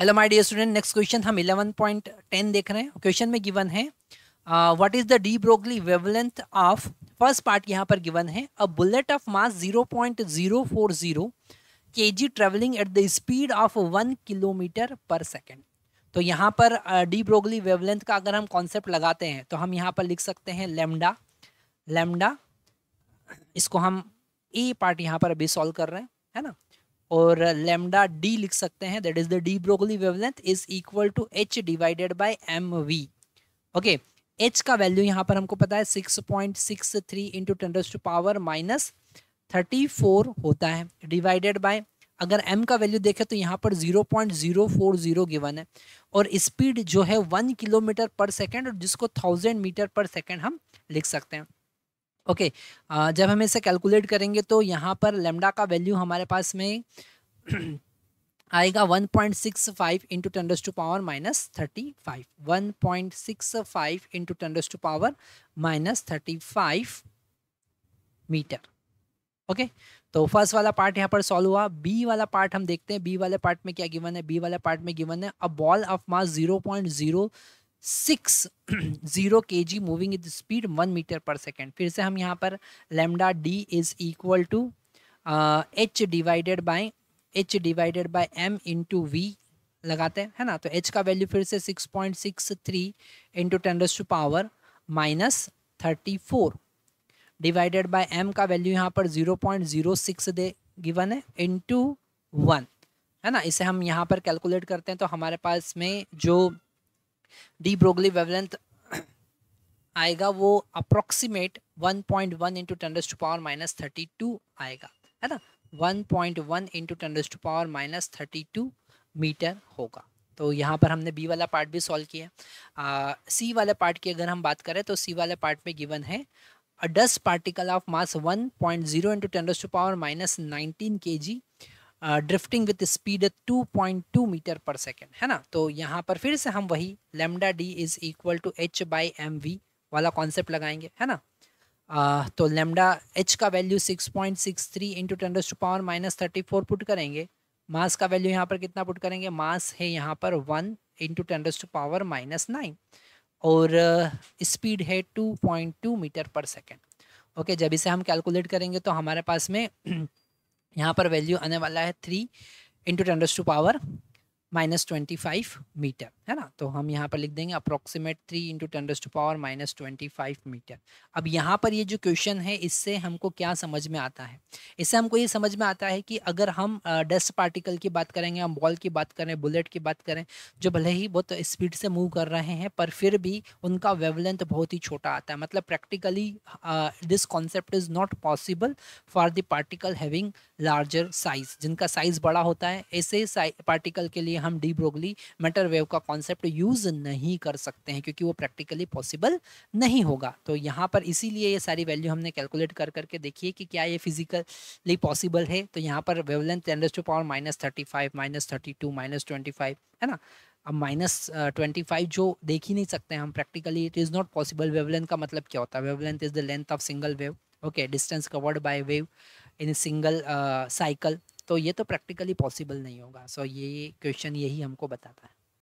hello my dear student next question हम 11.10 देख रहे हैं क्वेश्चन में गिवन है what is the de Broglie wavelength of first part यहाँ पर गिवन है a bullet of mass 0.040 g travelling at the speed of one kilometre per second तो यहाँ पर डी ब्रोगली वेवलेंथ का अगर हम कॉन्सेप्ट लगाते हैं तो हम यहाँ पर लिख सकते हैं लेमडा लेमडा इसको हम ए पार्ट यहाँ पर अभी सॉल्व कर रहे हैं है ना और लेमडा डी लिख सकते हैं that is the D Broglie wavelength is equal to h divided by m v okay h का वैल्यू यहाँ पर हमको पता है six point six three into tens to power minus thirty four होता है डिवाइडेड बाय अगर एम का वैल्यू देखें तो यहाँ पर zero zero point four zero given है और स्पीड जो है वन किलोमीटर पर सेकेंड और जिसको थाउजेंड मीटर पर सेकेंड हम लिख सकते हैं ओके okay, जब हम इसे कैलकुलेट करेंगे तो यहाँ पर लेमडा का वैल्यू हमारे पास में आएगा 1.65 point six five into tens to power minus thirty five one point six five into tens to power minus thirty five metre okay तो फर्स्ट वाला पार्ट यहाँ पर सॉल्व हुआ बी वाला पार्ट हम देखते हैं बी वाले पार्ट में क्या गिवन है बी वाले पार्ट में गिवन है a ball of mass zero point zero six zero k g moving with speed one metre per second फिर से हम यहाँ पर lambda D is equal to h divided by h divided by m into v लगाते हैं है ना तो एच का वैल्यू फिर से six point six three into tens to power minus thirty four divided by m का वैल्यू यहाँ पर जीरो पॉइंट जीरो सिक्स दे गिवन है इंटू वन है ना इसे हम यहाँ पर कैलकुलेट करते हैं तो हमारे पास में जो डी ब्रोगली वेवलेंथ आएगा वो approximate 1.1 point one into tens to power minus thirty two आएगा है ना 1.1 point one into tens to power minus thirty two metre होगा तो यहाँ पर हमने बी वाला पार्ट भी सॉल्व किया सी वाले पार्ट की अगर हम बात करें तो सी वाले पार्ट में गिवन है dust particle of mass 1.0 point zero into tens to power minus nineteen k g drifting with speed 2.2 metre per second है ना तो यहाँ पर फिर से हम वही lambda D is equal to h by m v वाला कॉन्सेप्ट लगाएंगे है ना आ, तो लेमडा एच का value 6.63 point six three into ten to power minus thirty four put करेंगे मास का वैल्यू यहाँ पर कितना पुट करेंगे मास है यहाँ पर one into ten to power minus nine और स्पीड uh, है 2.2 मीटर पर सेकेंड ओके जब इसे हम कैलकुलेट करेंगे तो हमारे पास में यहाँ पर वैल्यू आने वाला है three into tens to power minus twenty five metre है ना तो हम यहाँ पर लिख देंगे approximate three into ten to power minus twenty five metre अब यहाँ पर ये जो क्वेश्चन है इससे हमको क्या समझ में आता है इससे हमको ये समझ में आता है कि अगर हम डस्ट पार्टिकल की बात करेंगे हम बॉल की बात करें बुलेट की बात करें जो भले ही बहुत स्पीड से मूव कर रहे हैं पर फिर भी उनका वेवलेंथ बहुत ही छोटा आता है मतलब practically this concept is not possible for the particle having larger size जिनका साइज़ बड़ा होता है ऐसे पार्टिकल के लिए हम डी ब्रोगली मेटर वेव का कॉन्सेप्ट यूज़ नहीं कर सकते हैं क्योंकि वो प्रैक्टिकली पॉसिबल नहीं होगा तो यहाँ पर इसीलिए ये सारी वैल्यू हमने कैलकुलेट कर करके देखिए कि क्या ये फिजिकली पॉसिबल है तो यहाँ पर wavelength tens to power minus thirty five minus thirty two minus twenty five है ना अब माइनस ट्वेंटी फाइव जो देख ही नहीं सकते हम practically it is not possible wavelength का मतलब क्या होता है wavelength is the length of single wave okay distance covered by wave in single cycle तो ये तो प्रैक्टिकली पॉसिबल नहीं होगा सो so ये क्वेश्चन यही हमको बताता है